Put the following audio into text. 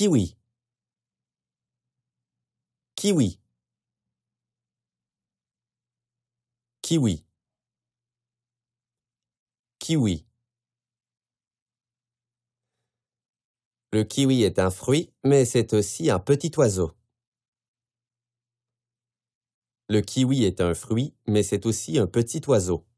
Kiwi. Kiwi. Kiwi. Kiwi. Le kiwi est un fruit, mais c'est aussi un petit oiseau. Le kiwi est un fruit, mais c'est aussi un petit oiseau.